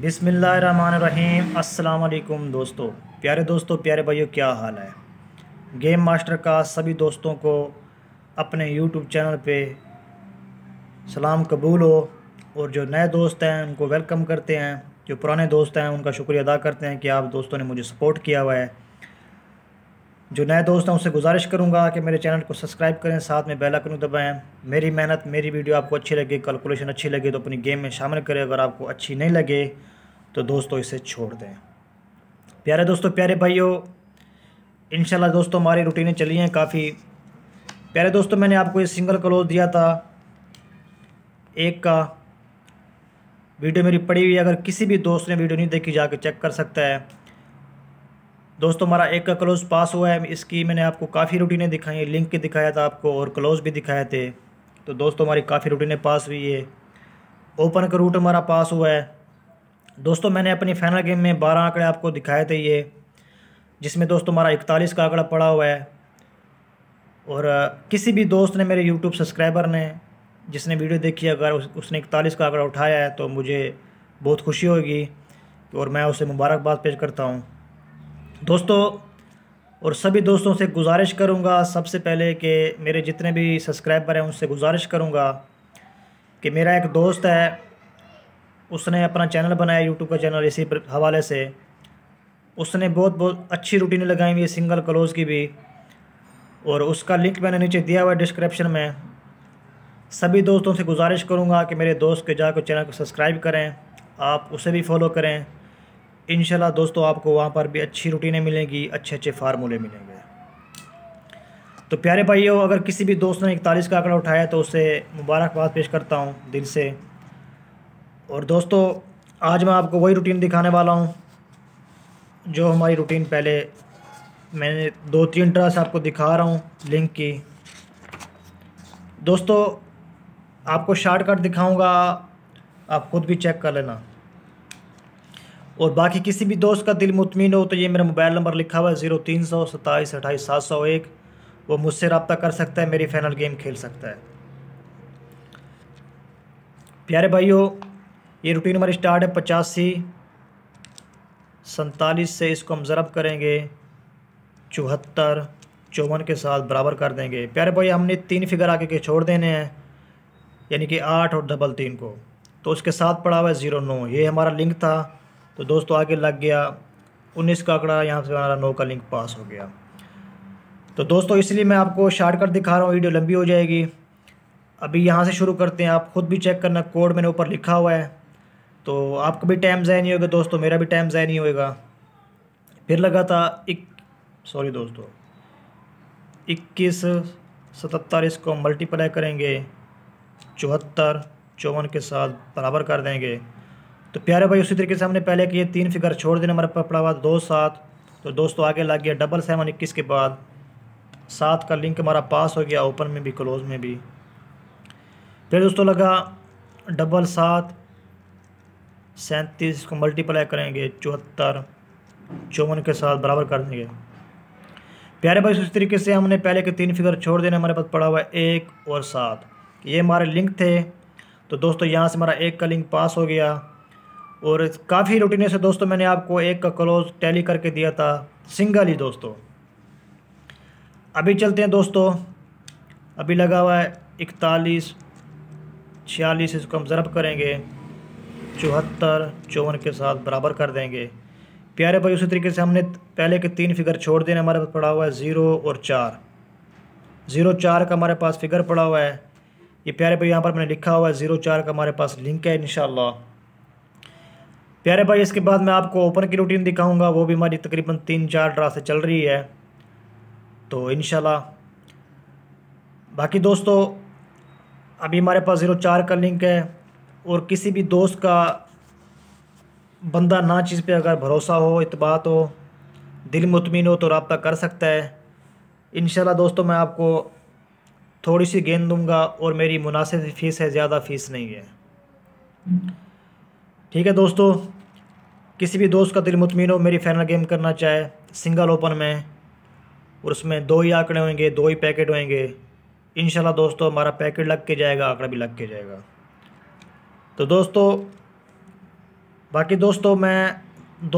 बिसमीम अल्लाम दोस्तों प्यारे दोस्तों प्यारे भाइयों क्या हाल है गेम मास्टर का सभी दोस्तों को अपने यूट्यूब चैनल पे सलाम कबूल हो और जो नए दोस्त हैं उनको वेलकम करते हैं जो पुराने दोस्त हैं उनका शुक्रिया अदा करते हैं कि आप दोस्तों ने मुझे सपोर्ट किया हुआ है जो नए दोस्त हैं उनसे गुजारिश करूंगा कि मेरे चैनल को सब्सक्राइब करें साथ में बेल आइकन दबाएं मेरी मेहनत मेरी वीडियो आपको अच्छी लगे कैलकुलेशन अच्छी लगे तो अपनी गेम में शामिल करें अगर आपको अच्छी नहीं लगे तो दोस्तों इसे छोड़ दें प्यारे दोस्तों प्यारे भाइयों इन दोस्तों हमारी रूटीनें चली हैं काफ़ी प्यारे दोस्तों मैंने आपको ये सिंगल क्लोज दिया था एक का वीडियो मेरी पड़ी हुई है अगर किसी भी दोस्त ने वीडियो नहीं देखी जाके चेक कर सकता है दोस्तों हमारा एक का क्लोज़ पास हुआ है इसकी मैंने आपको काफ़ी रूटीनें दिखाई लिंक के दिखाया था आपको और क्लोज़ भी दिखाए थे तो दोस्तों हमारी काफ़ी रूटीनें पास हुई है ओपन का रूट हमारा पास हुआ है दोस्तों मैंने अपनी फाइनल गेम में बारह आंकड़े आपको दिखाए थे ये जिसमें दोस्तों हमारा इकतालीस का आंकड़ा पड़ा हुआ है और किसी भी दोस्त ने मेरे यूट्यूब सब्सक्राइबर ने जिसने वीडियो देखी अगर उस, उसने इकतालीस का आंकड़ा उठाया है तो मुझे बहुत खुशी होगी और मैं उसे मुबारकबाद पेश करता हूँ दोस्तों और सभी दोस्तों से गुजारिश करूँगा सबसे पहले कि मेरे जितने भी सब्सक्राइबर हैं उनसे गुजारिश करूँगा कि मेरा एक दोस्त है उसने अपना चैनल बनाया यूट्यूब का चैनल इसी हवाले से उसने बहुत बहुत अच्छी रूटीन लगाई हुई है सिंगल क्लोज़ की भी और उसका लिंक मैंने नीचे दिया हुआ है डिस्क्रिप्शन में सभी दोस्तों से गुजारिश करूँगा कि मेरे दोस्त के जाकर चैनल को सब्सक्राइब करें आप उसे भी फॉलो करें इन दोस्तों आपको वहाँ पर भी अच्छी रूटीनें मिलेंगी अच्छे अच्छे फार्मूले मिलेंगे तो प्यारे भाइयों अगर किसी भी दोस्त ने इकतालीस का आंकड़ा उठाया तो उसे मुबारकबाद पेश करता हूँ दिल से और दोस्तों आज मैं आपको वही रूटीन दिखाने वाला हूँ जो हमारी रूटीन पहले मैंने दो तीन ट्रस आपको दिखा रहा हूँ लिंक की दोस्तों आपको कट दिखाऊंगा आप ख़ुद भी चेक कर लेना और बाकी किसी भी दोस्त का दिल मुतमिन हो तो ये मेरा मोबाइल नंबर लिखा हुआ है ज़ीरो तीन सौ सत्ताईस अट्ठाईस सात सौ एक वो मुझसे रबता कर सकता है मेरी फाइनल गेम खेल सकता है प्यारे भाइयों ये रूटीन हमारी स्टार्ट है पचासी सैतालीस से इसको हम ज़रब करेंगे चौहत्तर चौवन के साथ बराबर कर देंगे प्यारे भाई हमने तीन फिगर आके के छोड़ देने हैं यानी कि आठ और डबल तीन को तो उसके साथ पड़ा हुआ है ज़ीरो नौ ये हमारा लिंक था तो दोस्तों आगे लग गया उन्नीस का आंकड़ा यहाँ से हमारा नौ का लिंक पास हो गया तो दोस्तों इसलिए मैं आपको शॉर्टकट दिखा रहा हूँ वीडियो लंबी हो जाएगी अभी यहाँ से शुरू करते हैं आप ख़ुद भी चेक करना कोड मैंने ऊपर लिखा हुआ है तो आपका भी टाइम ज़ाय नहीं होगा दोस्तों मेरा भी टाइम ज़ाय नहीं होगा फिर लगा था एक सॉरी दोस्तों इक्कीस सतहत्तर इसको मल्टीप्लाई करेंगे चौहत्तर चौवन के साथ बराबर कर देंगे तो प्यारे भाई उसी तरीके से हमने पहले किए तीन फिगर छोड़ देने हमारे पास पड़ा हुआ दो सात तो दोस्तों आगे लग गया डबल सेवन इक्कीस के बाद सात का लिंक हमारा पास हो गया ओपन में भी क्लोज में भी फिर दोस्तों लगा डबल सात सैंतीस को मल्टीप्लाई करेंगे चौहत्तर चौवन के साथ बराबर कर देंगे प्यारे भाई उसी तरीके से हमने पहले के तीन फिगर छोड़ देने हमारे पास पड़ा हुआ एक और सात ये हमारे लिंक थे तो दोस्तों यहाँ से हमारा एक का लिंक पास हो गया और काफ़ी रूटीने से दोस्तों मैंने आपको एक का क्लोज टैली करके दिया था सिंगल ही दोस्तों अभी चलते हैं दोस्तों अभी लगा हुआ है इकतालीस छियालीस इसको हम ज़रब करेंगे चौहत्तर चौवन के साथ बराबर कर देंगे प्यारे भाई उसी तरीके से हमने पहले के तीन फिगर छोड़ देने हमारे पास पड़ा हुआ है ज़ीरो और चार ज़ीरो चार का हमारे पास फिगर पड़ा हुआ है ये प्यारे भाई यहाँ पर मैंने लिखा हुआ है ज़ीरो चार का हमारे पास लिंक है इन प्यारे भाई इसके बाद मैं आपको ओपन की रूटीन दिखाऊंगा वो भी हमारी तकरीबन तीन चार ड्रा से चल रही है तो इन बाकी दोस्तों अभी हमारे पास ज़ीरो चार का लिंक है और किसी भी दोस्त का बंदा ना चीज़ पे अगर भरोसा हो इतबात हो दिल मुतमिन हो तो रबता कर सकता है इन दोस्तों मैं आपको थोड़ी सी गेंद दूंगा और मेरी मुनासिब फीस है ज़्यादा फीस नहीं है ठीक है दोस्तों किसी भी दोस्त का दिल मुतमिन हो मेरी फाइनल गेम करना चाहे सिंगल ओपन में और उसमें दो ही आंकड़े होंगे दो ही पैकेट होंगे इन दोस्तों हमारा पैकेट लग के जाएगा आंकड़ा भी लग के जाएगा तो दोस्तों बाकी दोस्तों मैं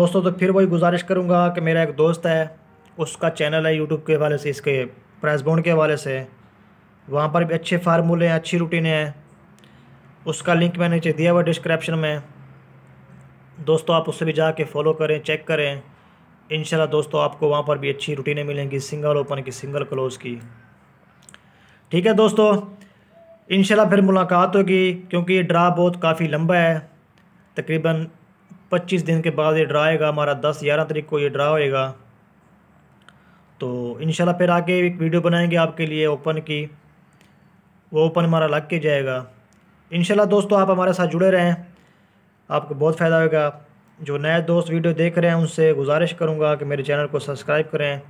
दोस्तों तो फिर वही गुजारिश करूँगा कि मेरा एक दोस्त है उसका चैनल है यूट्यूब के हवाले से इसके प्राइस बोर्ड के हवाले से वहाँ पर भी अच्छे फार्मूले हैं अच्छी रूटीन है उसका लिंक मैंने नीचे दिया हुआ डिस्क्रिप्शन में दोस्तों आप उससे भी जाके फॉलो करें चेक करें इन दोस्तों आपको वहाँ पर भी अच्छी रूटीनें मिलेंगी सिंगल ओपन की सिंगल क्लोज़ की ठीक है दोस्तों इन फिर मुलाकात होगी क्योंकि ये ड्रा बहुत काफ़ी लंबा है तकरीबन 25 दिन के बाद ये ड्रा आएगा हमारा 10 ग्यारह तरीक को ये ड्रा होएगा तो इन फिर आगे एक वीडियो बनाएंगे आपके लिए ओपन की वो ओपन हमारा लग के जाएगा इन दोस्तों आप हमारे साथ जुड़े रहें आपको बहुत फ़ायदा होगा जो नए दोस्त वीडियो देख रहे हैं उनसे गुजारिश करूँगा कि मेरे चैनल को सब्सक्राइब करें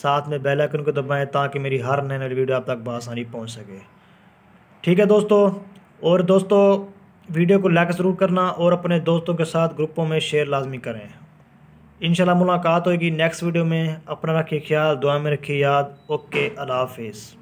साथ में बेल आइकन को दबाएं ताकि मेरी हर नई नई वीडियो आप तक बसानी पहुँच सके ठीक है दोस्तों और दोस्तों वीडियो को लाइक ज़रूर करना और अपने दोस्तों के साथ ग्रुपों में शेयर लाजमी करें इन मुलाकात होगी नेक्स्ट वीडियो में अपना रखिए ख्याल दुआ में रखिए याद ओके अल्लाह हाफिज़